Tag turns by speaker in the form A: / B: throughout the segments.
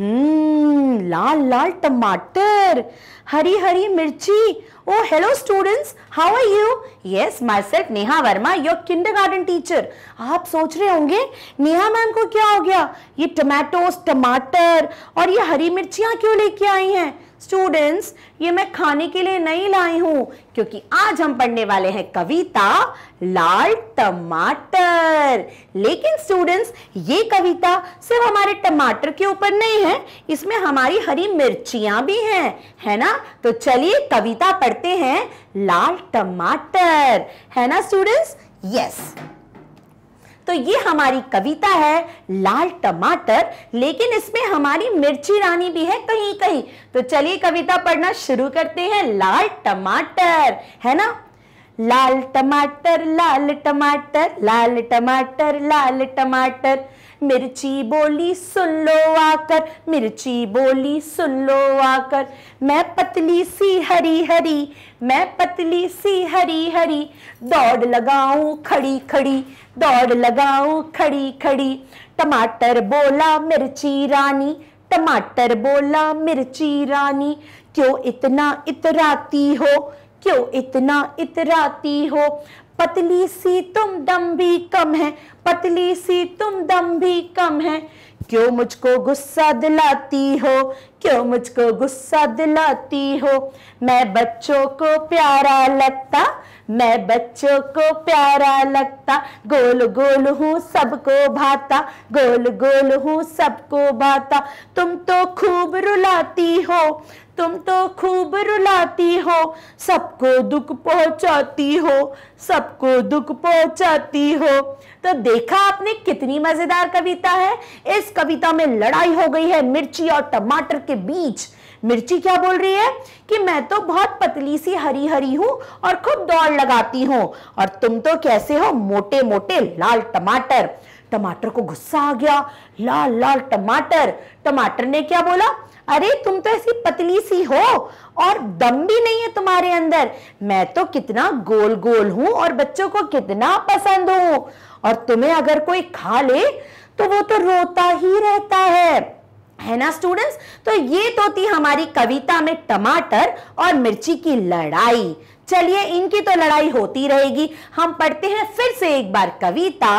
A: हम्म लाल लाल टमाटर हरी हरी मिर्ची oh hello students how are you yes myself Neha Verma your kindergarten teacher आप सोच रहे होंगे नेहा मैम को क्या हो गया ये टमाटोस टमाटर और ये हरी मिर्चियाँ क्यों लेके आई हैं स्टूडेंट्स ये मैं खाने के लिए नहीं लाई हूं क्योंकि आज हम पढ़ने वाले हैं कविता लाल टमाटर लेकिन स्टूडेंट्स ये कविता सिर्फ हमारे टमाटर के ऊपर नहीं है इसमें हमारी हरी मिर्चियां भी हैं है ना तो चलिए कविता पढ़ते हैं लाल टमाटर है ना स्टूडेंट्स यस yes. तो ये हमारी कविता है लाल टमाटर लेकिन इसमें हमारी मिर्ची रानी भी है कहीं कहीं तो चलिए कविता पढ़ना शुरू करते हैं लाल टमाटर है ना लाल टमाटर लाल टमाटर लाल टमाटर लाल टमाटर मिर्ची बोली सुन लो आकर मिर्ची बोली सुन लो आकर मैं पतली सी हरी हरी मैं पतली सी हरी हरी दौड़ लगाऊं खड़ी खड़ी दौड़ लगाऊं खड़ी खड़ी टमाटर बोला मिर्ची रानी टमाटर बोला मिर्ची रानी क्यों इतना इतराती हो क्यों इतना इतराती हो पतली सी तुम दम भी कम है पतली सी तुम दम भी कम है क्यों मुझको गुस्सा दिलाती हो क्यों मुझको गुस्सा दिलाती हो मैं बच्चों को प्यारा लगता मैं बच्चों को प्यारा लगता गोल गोल हूँ सबको भाता गोल गोल हूँ सबको भाता तुम तो खूब रुलाती हो तुम तो खूब रुलाती हो सबको दुख पहुंचाती हो सबको दुख पहुंचाती हो तो देखा आपने कितनी मजेदार कविता है इस कविता में लड़ाई हो गई है मिर्ची और टमाटर के बीच मिर्ची क्या बोल रही है कि मैं तो बहुत पतली सी हरी हरी हूं और खूब दौड़ लगाती हूं और तुम तो कैसे हो मोटे मोटे लाल टमाटर टमाटर को गुस्सा आ गया लाल लाल टमाटर टमाटर ने क्या बोला अरे तुम तो ऐसी पतली सी हो और दम भी नहीं है तुम्हारे अंदर मैं तो कितना गोल गोल हूं और बच्चों को कितना पसंद हूं और तुम्हें अगर कोई खा ले तो वो तो रोता ही रहता है है ना स्टूडेंट्स तो ये तो थी हमारी कविता में टमाटर और मिर्ची की लड़ाई चलिए इनकी तो लड़ाई होती रहेगी हम पढ़ते हैं फिर से एक बार कविता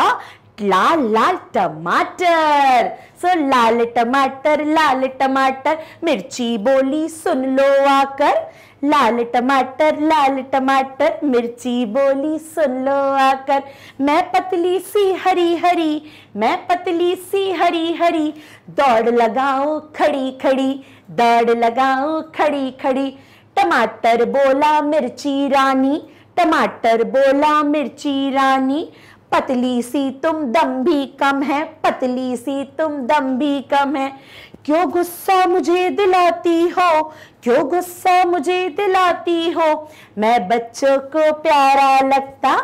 A: लाल लाल टमाटर सो लाल टमाटर लाल टमाटर मिर्ची बोली सुन लो आकर लाल टमाटर लाल टमाटर मिर्ची बोली सुन लो आकर मैं पतली सी हरी हरी मैं पतली सी हरी हरी दौड़ लगाओ खड़ी खड़ी दौड़ लगाओ खड़ी खड़ी टमाटर बोला मिर्ची रानी टमाटर बोला मिर्ची रानी पतली सी तुम दम भी कम है पतली सी तुम दम भी कम है क्यों गुस्सा मुझे दिलाती हो क्यों गुस्सा मुझे दिलाती हो मैं बच्चों को प्यारा लगता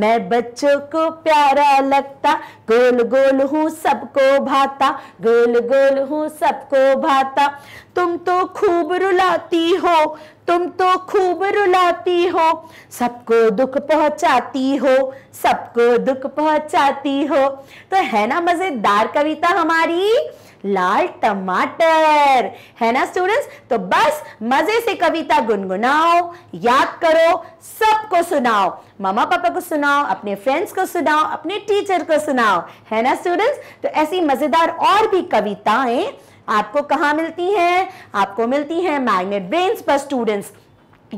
A: मैं बच्चों को प्यारा लगता गोल गोल हूँ सबको भाता गोल गोल हूँ सबको भाता तुम तो खूब रुलाती हो तुम तो खूब रुलाती हो सबको दुख पहुंचाती हो सबको दुख पहुंचाती हो तो है ना मजेदार कविता हमारी लाल टमाटर है ना स्टूडेंट्स तो बस मजे से कविता गुनगुनाओ याद करो सबको सुनाओ मामा पापा को सुनाओ अपने फ्रेंड्स को सुनाओ अपने टीचर को सुनाओ है ना स्टूडेंट्स तो ऐसी मजेदार और भी कविताएं आपको कहाँ मिलती हैं आपको मिलती हैं मैग्नेट ब्रेन्स पर स्टूडेंट्स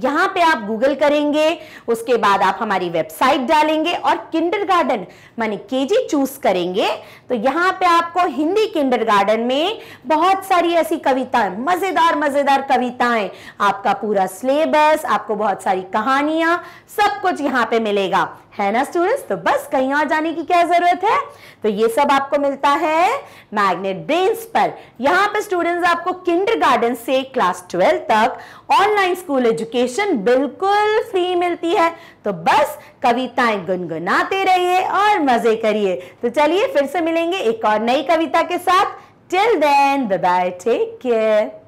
A: यहाँ पे आप गूगल करेंगे उसके बाद आप हमारी वेबसाइट डालेंगे और किंडर गार्डन मानी के जी चूज करेंगे तो यहाँ पे आपको हिंदी किंडर गार्डन में बहुत सारी ऐसी कविताएं मजेदार मजेदार कविताएं आपका पूरा सिलेबस आपको बहुत सारी कहानियां सब कुछ यहाँ पे मिलेगा है ना स्टूडेंट्स तो बस कहीं और जाने की क्या जरूरत है तो ये सब आपको मिलता है मैग्नेट ब्रेन्स पर यहाँ पे स्टूडेंट्स आपको किंडरगार्टन से क्लास ट्वेल्व तक ऑनलाइन स्कूल एजुकेशन बिल्कुल फ्री मिलती है तो बस कविताएं गुनगुनाते रहिए और मजे करिए तो चलिए फिर से मिलेंगे एक और नई कविता के साथ till then bye bye take care